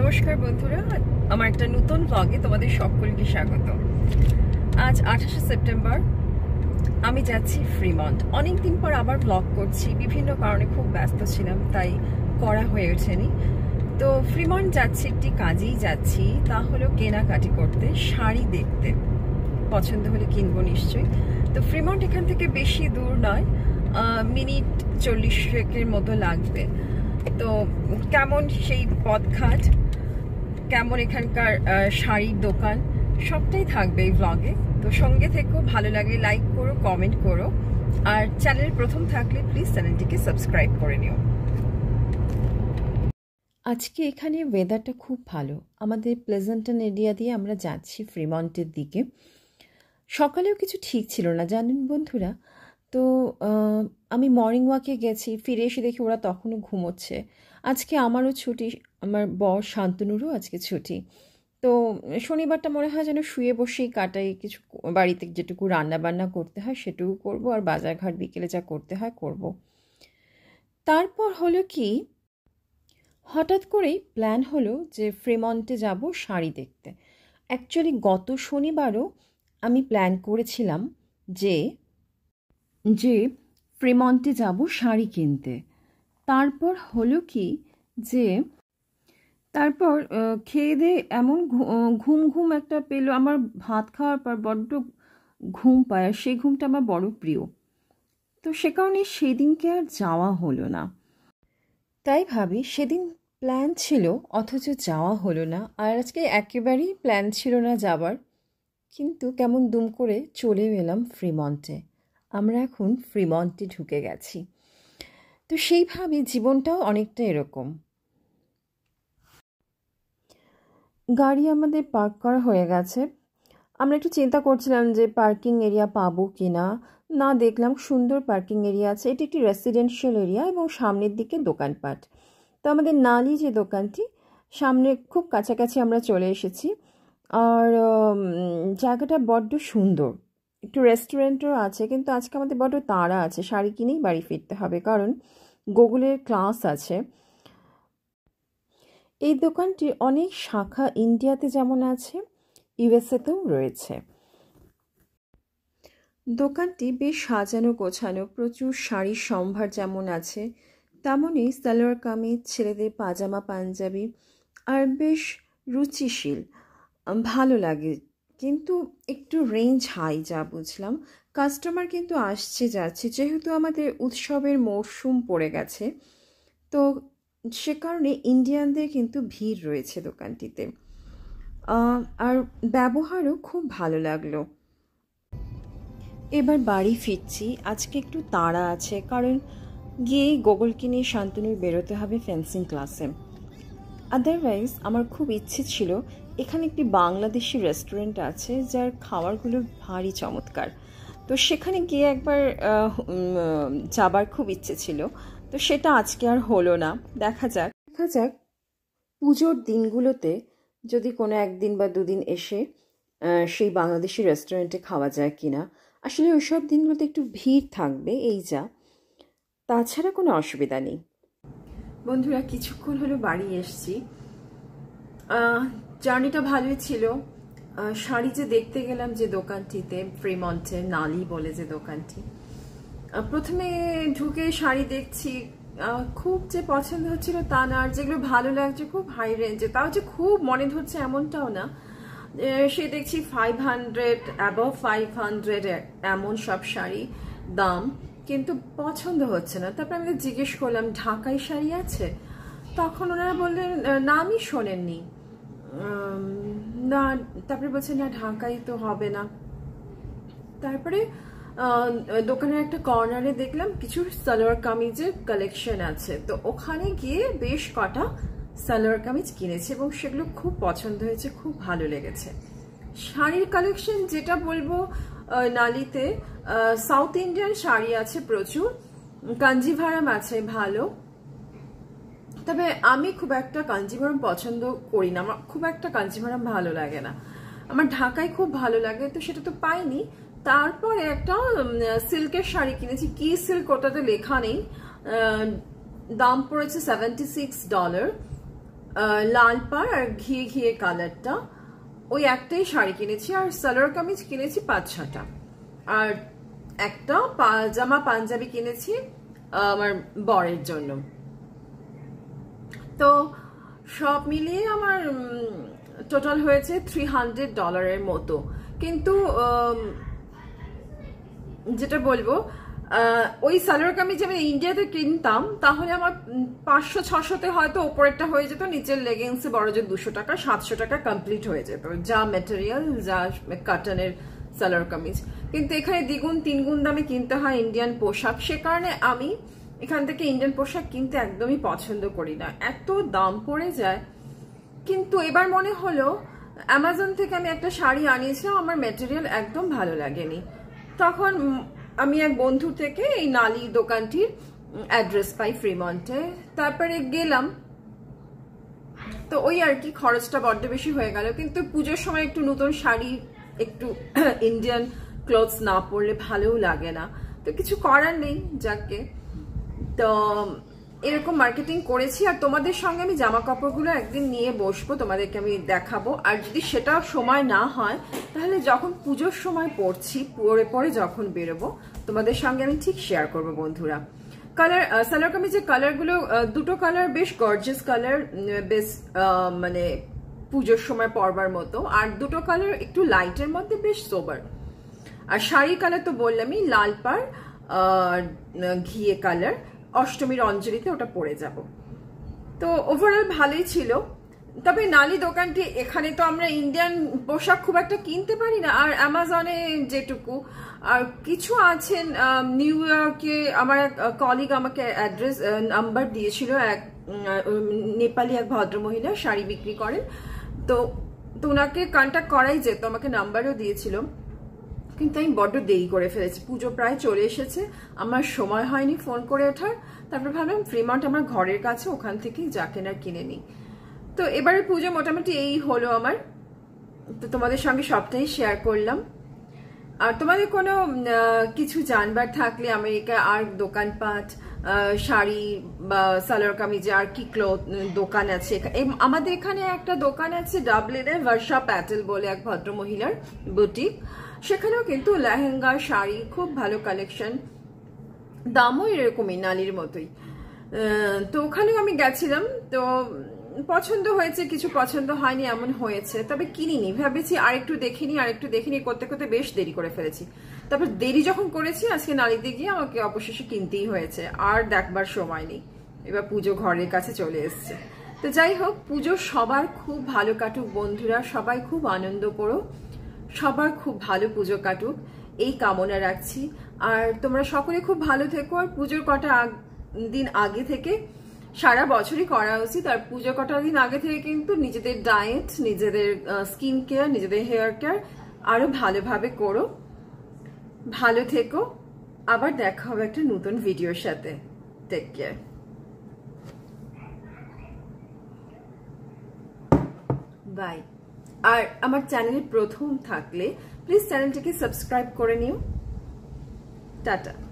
নমস্কার বন্ধুরা আমার একটা নতুন ব্লগে তোমাদের সকলকে স্বাগত আজ আঠাশে সেপ্টেম্বর আমি যাচ্ছি ফ্রিমন্ট অনেক দিন পর আবার ব্লগ করছি বিভিন্ন কারণে খুব ব্যস্ত ছিলাম তাই করা হয়ে ওঠেনি তো ফ্রিমন্ট যাচ্ছি একটি কাজেই যাচ্ছি তা হলো কেনাকাটি করতে শাড়ি দেখতে পছন্দ হলে কিনবো নিশ্চয়ই তো ফ্রিমন্ট এখান থেকে বেশি দূর নয় মিনিট চল্লিশ মতো লাগবে তো কেমন সেই পথঘাট কেমন এখানকার শাড়ির দোকান সবটাই থাকবে এই ব্লগে তো সঙ্গে থেকেও ভালো লাগে লাইক করো কমেন্ট করো আর চ্যানেল প্রথম থাকলে প্লিজ চ্যানেলটিকে সাবস্ক্রাইব করে নিও আজকে এখানে ওয়েদারটা খুব ভালো আমাদের প্লেজেন্টন এরিয়া দিয়ে আমরা যাচ্ছি ফ্রিমন্টের দিকে সকালেও কিছু ঠিক ছিল না জানেন বন্ধুরা তো আমি মর্নিং ওয়াকে গেছি ফিরে এসে দেখি ওরা তখনও ঘুমোচ্ছে আজকে আমারও ছুটি আমার বর শান্তনুরও আজকে ছুটি তো শনিবারটা মনে হয় যেন শুয়ে বসেই কাটাই কিছু বাড়িতে যেটুকু রান্নাবান্না করতে হয় সেটুকু করব আর বাজারঘাট বিকেলে যা করতে হয় করব তারপর হলো কি হঠাৎ করেই প্ল্যান হলো যে ফ্রেমন্টে যাব শাড়ি দেখতে অ্যাকচুয়ালি গত শনিবারও আমি প্ল্যান করেছিলাম যে যে ফ্রেমন্টে যাব শাড়ি কিনতে তারপর হলো কি যে তারপর খেয়ে দিয়ে এমন ঘুম ঘুম একটা পেলো আমার ভাত খাওয়ার পর বড্ড ঘুম পায় আর সেই ঘুমটা আমার বড় প্রিয় তো সে কারণে সেদিনকে আর যাওয়া হলো না তাই ভাবি সেদিন প্ল্যান ছিল অথচ যাওয়া হলো না আর আজকে একেবারেই প্ল্যান ছিল না যাবার কিন্তু কেমন দুম করে চলে এলাম ফ্রিমন্টে আমরা এখন ফ্রিমন্টে ঢুকে গেছি তো সেইভাবে জীবনটাও অনেকটা এরকম গাড়ি আমাদের পার্ক করা হয়ে গেছে আমরা একটু চিন্তা করছিলাম যে পার্কিং এরিয়া পাবো কি না না দেখলাম সুন্দর পার্কিং এরিয়া আছে এটি একটি রেসিডেন্সিয়াল এরিয়া এবং সামনের দিকে দোকানপাট তো আমাদের নালি যে দোকানটি সামনে খুব কাছাকাছি আমরা চলে এসেছি আর জায়গাটা বড্ড সুন্দর একটু রেস্টুরেন্টও আছে কিন্তু আজকে আমাদের বড্ড তাড়া আছে শাড়ি কিনেই বাড়ি ফিরতে হবে কারণ গুগলের ক্লাস আছে এই দোকানটির অনেক শাখা ইন্ডিয়াতে যেমন আছে ইউএসএতেও রয়েছে দোকানটি বেশ সাজানো গোছানো প্রচুর শাড়ির সম্ভার যেমন আছে তেমনই সালোয়ার কামিজ ছেলেদের পাজামা পাঞ্জাবি আর বেশ রুচিশীল ভালো লাগে কিন্তু একটু রেঞ্জ হাই যা বুঝলাম কাস্টমার কিন্তু আসছে যাচ্ছে যেহেতু আমাদের উৎসবের মরশুম পড়ে গেছে তো সে কারণে ইন্ডিয়ানদের কিন্তু ভিড় রয়েছে দোকানটিতে আর ব্যবহারও খুব ভালো লাগলো এবার বাড়ি ফিরছি আজকে একটু তাড়া আছে কারণ গিয়েই গোগলকে নিয়ে শান্তনুর বেরোতে হবে ফেন্সিং ক্লাসে আদারওয়াইজ আমার খুব ইচ্ছে ছিল এখানে একটি বাংলাদেশি রেস্টুরেন্ট আছে যার খাবারগুলো ভারী চমৎকার তো সেখানে গিয়ে একবার যাবার খুব ইচ্ছে ছিল তো সেটা আজকে আর হলো না দেখা যাক দেখা যাক পুজোর দিনগুলোতে যদি কোনো একদিন বা দুদিন এসে সেই বাংলাদেশি রেস্টুরেন্টে খাওয়া যায় কি না আসলে সব দিনগুলোতে একটু ভিড় থাকবে এই যা তাছাড়া কোনো অসুবিধা নেই বন্ধুরা কিছুক্ষণ হলো বাড়ি এসছি জার্নিটা ভালোই ছিল শাড়ি যে দেখতে গেলাম যে দোকানটিতে ফ্রিমন্টে নালি বলে যে দোকানটি প্রথমে ঢুকে শাড়ি দেখছি খুব যে পছন্দ হচ্ছিল তা না আর যেগুলো ভালো লাগছে খুব হাই রেঞ্জে তাও যে খুব মনে ধরছে এমনটাও না সে দেখছি five hundred above five hundred এমন সব শাড়ি দাম কিন্তু পছন্দ হচ্ছে না তারপরে আমি জিজ্ঞেস করলাম ঢাকাই শাড়ি আছে তখন ওনারা বললেন নামই শোনেননি না তারপরে বলছে না ঢাকাই তো হবে না তারপরে দোকানের একটা কর্নারে দেখলাম কিছু সালোয়ার কামিজের কালেকশন আছে তো ওখানে গিয়ে বেশ কটা সালোয়ার কামিজ কিনেছি এবং সেগুলো খুব পছন্দ হয়েছে খুব ভালো লেগেছে শাড়ির কালেকশন যেটা বলবো নালিতে সাউথ ইন্ডিয়ান শাড়ি আছে প্রচুর কাঞ্জিভারাম আছে ভালো তবে আমি খুব একটা কাঞ্জিভরম পছন্দ করি না আমার খুব একটা কাঞ্জিভরম ভালো লাগে না আমার ঢাকায় খুব ভালো লাগে তো সেটা তো পাইনি তারপরে একটা সিল্কের শাড়ি কিনেছি কি সিল্ক ওটাতে লেখা নেই দাম পড়েছে সেভেন্টি সিক্স ডলার লাল পাড় আর ঘিয়ে ঘিয়ে কালারটা ওই একটাই শাড়ি কিনেছি আর সালোয়ার কামিজ কিনেছি পাঁচ ছটা আর একটা জামা পাঞ্জাবি কিনেছি আমার বরের জন্য তো সব মিলিয়ে আমার টোটাল হয়েছে থ্রি হান্ড্রেড ডলারের মতো কিন্তু যেটা বলবো ওই সালোয়ার কামিজ আমি ইন্ডিয়াতে কিনতাম তাহলে আমার পাঁচশো ছশোতে হয়তো ওপরেরটা হয়ে যেত নিচের লেগিংসে বড় যে দুশো টাকা সাতশো টাকা কমপ্লিট হয়ে যেত যা মেটেরিয়াল যা কাটনের সালোয়ার কামিজ কিন্তু এখানে দ্বিগুণ তিনগুণ দামে কিনতে হয় ইন্ডিয়ান পোশাক সে কারণে আমি এখান থেকে ইন্ডিয়ান পোশাক কিনতে একদমই পছন্দ করি না এত দাম পড়ে যায় কিন্তু এবার মনে হলো অ্যামাজন থেকে আমি একটা শাড়ি আনিয়েছিলাম আমার মেটেরিয়াল একদম ভালো লাগেনি তখন আমি এক বন্ধু থেকে এই নালি দোকানটির অ্যাড্রেস পাই ফ্রিমন্টে তারপরে গেলাম তো ওই আর কি খরচটা বড্ড বেশি হয়ে গেল কিন্তু পুজোর সময় একটু নতুন শাড়ি একটু ইন্ডিয়ান ক্লথস না পরলে ভালোও লাগে না তো কিছু করার নেই যাকে তো এরকম মার্কেটিং করেছি আর তোমাদের সঙ্গে আমি জামা কাপড়গুলো একদিন নিয়ে বসবো তোমাদেরকে আমি দেখাবো আর যদি সেটা সময় না হয় তাহলে যখন পুজোর সময় পড়ছি পরে পরে যখন বেরোবো তোমাদের সঙ্গে আমি ঠিক শেয়ার করব বন্ধুরা কালার সালোয়ার কামিজের কালারগুলো দুটো কালার বেশ গর্জেস কালার বেশ মানে পুজোর সময় পরবার মতো আর দুটো কালার একটু লাইটের মধ্যে বেশ সোবার আর শাড়ি কালার তো বললামই লাল পাড় ঘিয়ে কালার অষ্টমীর অঞ্জলিতে ওটা পড়ে যাব তো ওভারঅল ভালোই ছিল তবে নালি দোকানটি এখানে তো আমরা ইন্ডিয়ান পোশাক খুব একটা কিনতে পারি না আর অ্যামাজনে যেটুকু আর কিছু আছেন নিউ ইয়র্কে আমার এক কলিগ আমাকে অ্যাড্রেস নাম্বার দিয়েছিল এক নেপালি এক ভদ্রমহিলা শাড়ি বিক্রি করেন তো তো ওনাকে কন্ট্যাক্ট করাই যেত আমাকে নাম্বারও দিয়েছিল কিন্তু আমি বড্ড দেরি করে ফেলেছি পুজো প্রায় চলে এসেছে আমার সময় হয়নি ফোন করে ওঠার তারপরে ভাবলাম ফ্রিমার্ট আমার ঘরের কাছে ওখান থেকেই যা কেনার কিনে নিই তো এবারে পুজো মোটামুটি এই হলো আমার তো তোমাদের সঙ্গে সবটাই শেয়ার করলাম আর তোমাদের কোনো কিছু জানবার থাকলে আমেরিকা আর দোকানপাট শাড়ি বা সালোয়ার কামিজ আর কি ক্লথ দোকান আছে আমাদের এখানে একটা দোকান আছে ডাবলিনের ভার্ষা প্যাটেল বলে এক ভদ্রমহিলার বুটিক সেখানেও কিন্তু লেহেঙ্গা শাড়ি খুব ভালো কালেকশন দামও এরকমই নালির মতোই তো ওখানেও আমি গেছিলাম তো পছন্দ হয়েছে কিছু পছন্দ হয়নি এমন হয়েছে তবে কিনিনি ভেবেছি আরেকটু দেখিনি আরেকটু দেখিনি করতে করতে বেশ দেরি করে ফেলেছি তারপর দেরি যখন করেছি আজকে নারীতে গিয়ে আমাকে অবশেষে কিনতেই হয়েছে আর দেখবার সময় নেই এবার পুজো ঘরের কাছে চলে এসছে তো যাই হোক পুজো সবার খুব ভালো কাটুক বন্ধুরা সবাই খুব আনন্দ করো সবার খুব ভালো পুজো কাটুক এই কামনা রাখছি আর তোমরা সকলে খুব ভালো থেকো আর পুজোর কটা দিন আগে থেকে সারা বছরই করা উচিত আর পুজো কটা দিন আগে থেকে কিন্তু নিজেদের ডায়েট নিজেদের স্কিন কেয়ার নিজেদের হেয়ার কেয়ার আরো ভালোভাবে করো ভালো থেকো আবার দেখা হবে একটা নতুন ভিডিওর সাথে টেক কেয়ার বাই আর আমার চ্যানেলে প্রথম থাকলে প্লিজ চ্যানেলটিকে সাবস্ক্রাইব করে নিও টাটা